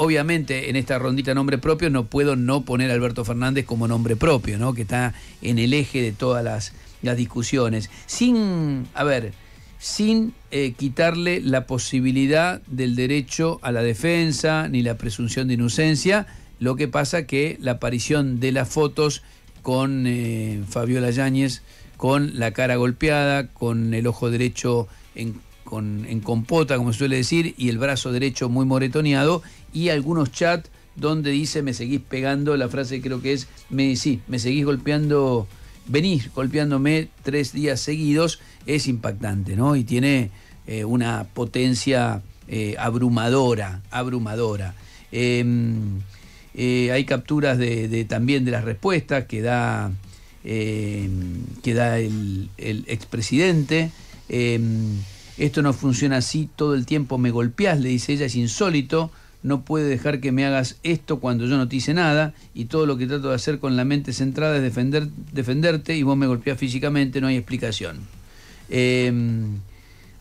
obviamente en esta rondita nombre propio no puedo no poner a Alberto Fernández como nombre propio, ¿no? Que está en el eje de todas las, discusiones. Sin, a ver, sin eh, quitarle la posibilidad del derecho a la defensa ni la presunción de inocencia, lo que pasa que la aparición de las fotos con eh, Fabiola Yáñez, con la cara golpeada, con el ojo derecho en en compota, como suele decir, y el brazo derecho muy moretoneado, y algunos chats donde dice me seguís pegando, la frase creo que es, me, sí, me seguís golpeando, venís golpeándome tres días seguidos, es impactante, ¿no? Y tiene eh, una potencia eh, abrumadora, abrumadora. Em, eh, hay capturas de, también de las respuestas que da, em, que da el, el expresidente. Em, esto no funciona así, todo el tiempo me golpeas le dice ella, es insólito, no puede dejar que me hagas esto cuando yo no te hice nada y todo lo que trato de hacer con la mente centrada es defender, defenderte y vos me golpeás físicamente, no hay explicación. Em,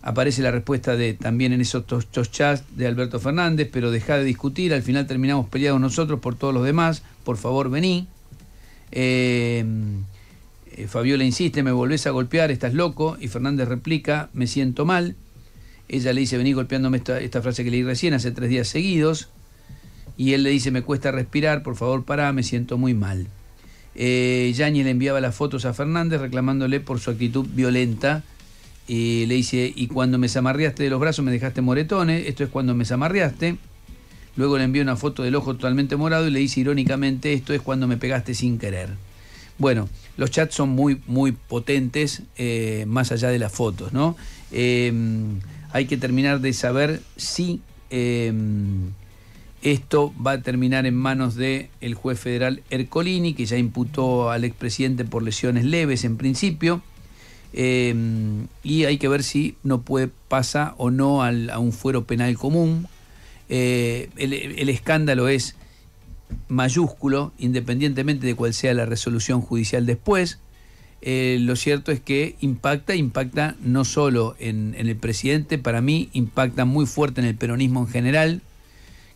aparece la respuesta de también en esos chats de Alberto Fernández, pero dejá de discutir, al final terminamos peleados nosotros por todos los demás, por favor vení. Em, eh, Fabiola insiste, me volvés a golpear, estás loco. Y Fernández replica, me siento mal. Ella le dice, vení golpeándome esta, frase que leí recién hace tres días seguidos. Y él le dice, me cuesta respirar, por favor pará, me siento muy mal. Eh, Yañez le enviaba las fotos a Fernández reclamándole por su actitud violenta. Eh, le dice, y cuando me zamarreaste de los brazos me dejaste moretones, esto es cuando me zamarreaste. Luego le envió una foto del ojo totalmente morado y le dice irónicamente, esto es cuando me pegaste sin querer. Bueno, los chats son muy, muy potentes eh, más allá de las fotos, ¿no? Eh, hay que terminar de saber si eh, esto va a terminar en manos del el juez federal Ercolini, que ya imputó al expresidente por lesiones leves en principio. y hay que ver si no puede pasa o no al, a un fuero penal común. el, escándalo es mayúsculo, independientemente de cuál sea la resolución judicial después. Eh, lo cierto es que impacta, impacta no solo en, el presidente, para mí impacta muy fuerte en el peronismo en general.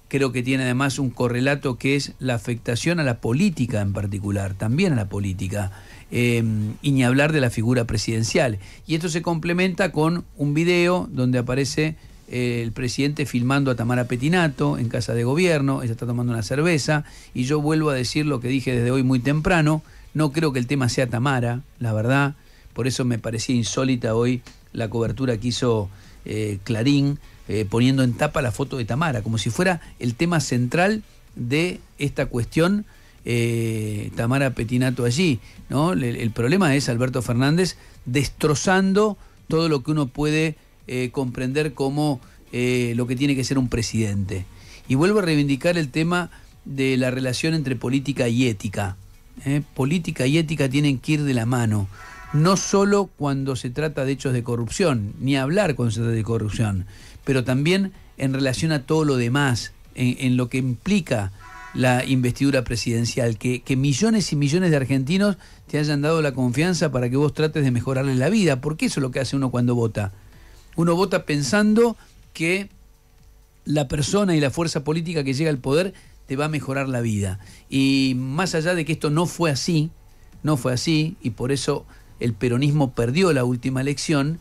Creo que tiene además un correlato que es la afectación a la política en particular, también a la política, em, y ni hablar de la figura presidencial. Y esto se complementa con un video donde aparece el presidente filmando a Tamara Petinato en casa de gobierno, ella está tomando una cerveza, y yo vuelvo a decir lo que dije desde hoy muy temprano, no creo que el tema sea Tamara, la verdad, por eso me parecía insólita hoy la cobertura que hizo eh, Clarín eh, poniendo en tapa la foto de Tamara, como si fuera el tema central de esta cuestión. Eh, Tamara Petinato allí, ¿no? el problema es Alberto Fernández destrozando todo lo que uno puede eh, comprender cómo eh, lo que tiene que ser un presidente. Y vuelvo a reivindicar el tema de la relación entre política y ética. ¿eh? Política y ética tienen que ir de la mano, no solo cuando se trata de hechos de corrupción, ni hablar cuando se trata de corrupción, pero también en relación a todo lo demás, en, lo que implica la investidura presidencial, que, que, millones y millones de argentinos te hayan dado la confianza para que vos trates de mejorarles la vida, porque eso es lo que hace uno cuando vota uno vota pensando que la persona y la fuerza política que llega al poder te va a mejorar la vida. Y más allá de que esto no fue así, no fue así, y por eso el peronismo perdió la última elección,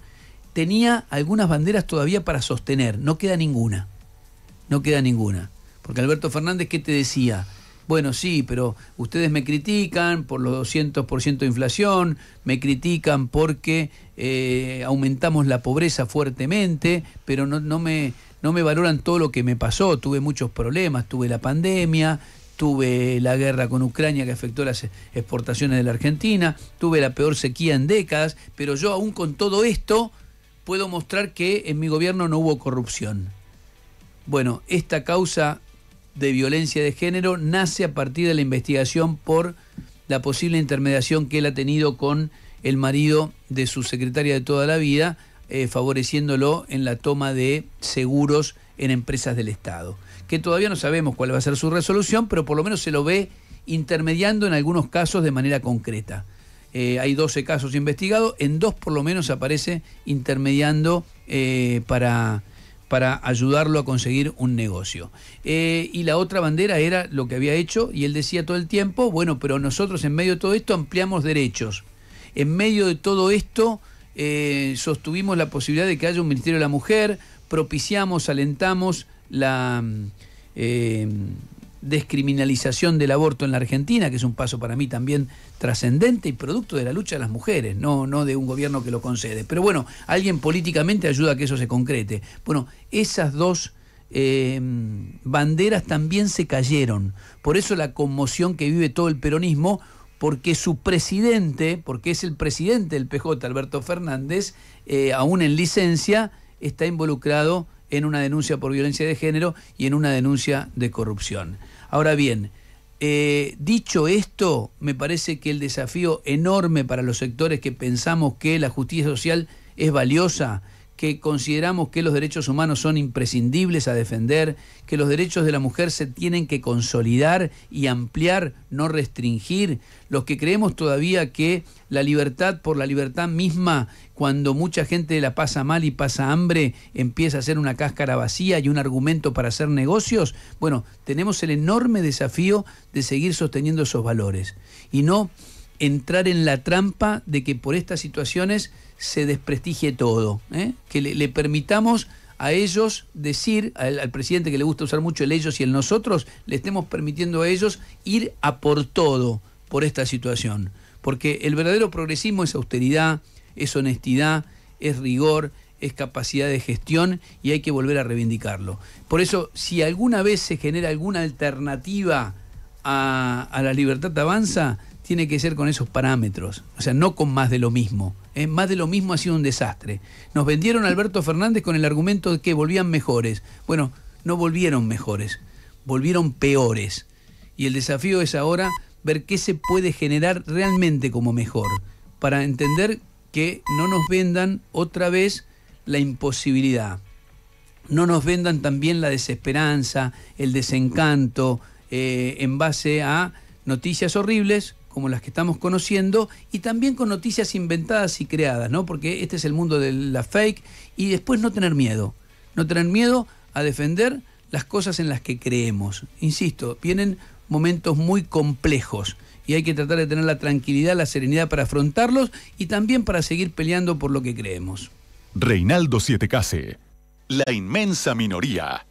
tenía algunas banderas todavía para sostener, no queda ninguna, no queda ninguna. Porque Alberto Fernández, ¿qué te decía? Bueno, sí, pero ustedes me critican por los 200% de inflación, me critican porque eh, aumentamos la pobreza fuertemente, pero no, me, no me valoran todo lo que me pasó. Tuve muchos problemas, tuve la pandemia, tuve la guerra con Ucrania que afectó las exportaciones de la Argentina, tuve la peor sequía en décadas, pero yo aún con todo esto puedo mostrar que en mi gobierno no hubo corrupción. Bueno, esta causa de violencia de género nace a partir de la investigación por la posible intermediación que él ha tenido con el marido de su secretaria de toda la vida, eh, favoreciéndolo en la toma de seguros en empresas del Estado. Que todavía no sabemos cuál va a ser su resolución, pero por lo menos se lo ve intermediando en algunos casos de manera concreta. Eh, hay 12 casos investigados, en dos por lo menos aparece intermediando eh, para para ayudarlo a conseguir un negocio. Eh, y la otra bandera era lo que había hecho, y él decía todo el tiempo, bueno, pero nosotros en medio de todo esto ampliamos derechos. En medio de todo esto eh, sostuvimos la posibilidad de que haya un Ministerio de la Mujer, propiciamos, alentamos la... Mm, eh, descriminalización del aborto en la Argentina, que es un paso para mí también trascendente y producto de la lucha de las mujeres, no, no de un gobierno que lo concede. Pero bueno, alguien políticamente ayuda a que eso se concrete. Bueno, esas dos eh, banderas también se cayeron. Por eso la conmoción que vive todo el peronismo, porque su presidente, porque es el presidente del PJ, Alberto Fernández, eh, aún en licencia, está involucrado en una denuncia por violencia de género y en una denuncia de corrupción. Ahora bien, eh, dicho esto, me parece que el desafío enorme para los sectores que pensamos que la justicia social es valiosa que consideramos que los derechos humanos son imprescindibles a defender, que los derechos de la mujer se tienen que consolidar y ampliar, no restringir, los que creemos todavía que la libertad por la libertad misma, cuando mucha gente la pasa mal y pasa hambre, empieza a ser una cáscara vacía y un argumento para hacer negocios, bueno, tenemos el enorme desafío de seguir sosteniendo esos valores y no entrar en la trampa de que por estas situaciones se desprestigie todo, ¿eh? que le, permitamos a ellos decir, al, presidente que le gusta usar mucho el ellos y el nosotros, le estemos permitiendo a ellos ir a por todo por esta situación. Porque el verdadero progresismo es austeridad, es honestidad, es rigor, es capacidad de gestión y hay que volver a reivindicarlo. Por eso, si alguna vez se genera alguna alternativa a, a la libertad avanza, tiene que ser con esos parámetros, o sea, no con más de lo mismo. ¿eh? Más de lo mismo ha sido un desastre. Nos vendieron Alberto Fernández con el argumento de que volvían mejores. Bueno, no volvieron mejores, volvieron peores. Y el desafío es ahora ver qué se puede generar realmente como mejor, para entender que no nos vendan otra vez la imposibilidad, no nos vendan también la desesperanza, el desencanto, eh, en base a noticias horribles como las que estamos conociendo, y también con noticias inventadas y creadas, ¿no? Porque este es el mundo de la fake, y después no tener miedo, no tener miedo a defender las cosas en las que creemos. Insisto, vienen momentos muy complejos y hay que tratar de tener la tranquilidad, la serenidad para afrontarlos y también para seguir peleando por lo que creemos. Reinaldo Siete Case, la inmensa minoría.